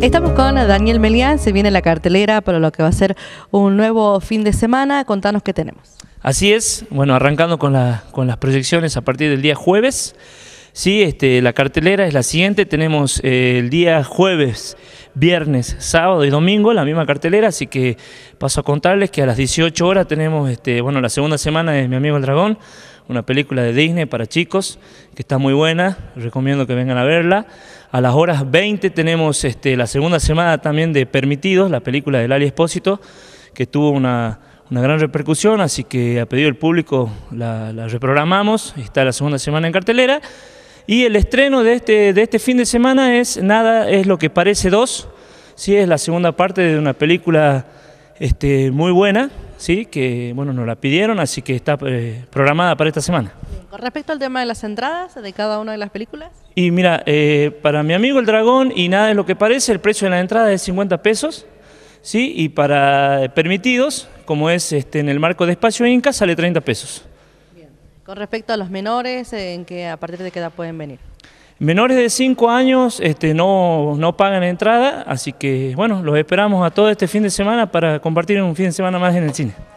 Estamos con Daniel Melián, se viene la cartelera para lo que va a ser un nuevo fin de semana. Contanos qué tenemos. Así es, bueno, arrancando con, con las proyecciones a partir del día jueves. Sí, este, la cartelera es la siguiente, tenemos eh, el día jueves, viernes, sábado y domingo la misma cartelera, así que paso a contarles que a las 18 horas tenemos, este, bueno, la segunda semana es Mi Amigo el Dragón, una película de Disney para chicos, que está muy buena, recomiendo que vengan a verla. A las horas 20 tenemos este, la segunda semana también de Permitidos, la película del Ali Espósito, que tuvo una, gran repercusión, así que a pedido del público la, la reprogramamos, está la segunda semana en cartelera. Y el estreno de este, de este fin de semana es Nada es lo que parece dos, ¿sí? es la segunda parte de una película este, muy buena, ¿sí? que bueno, nos la pidieron, así que está eh, programada para esta semana. Con respecto al tema de las entradas de cada una de las películas. Y mira, eh, para mi amigo el dragón y Nada es lo que parece, el precio de la entrada es 50 pesos. ¿sí? Y para eh, permitidos, como es este, en el marco de Espacio Inca, sale 30 pesos respecto a los menores, ¿en qué, ¿a partir de qué edad pueden venir? Menores de 5 años este, no, no pagan entrada, así que bueno, los esperamos a todo este fin de semana para compartir un fin de semana más en el cine.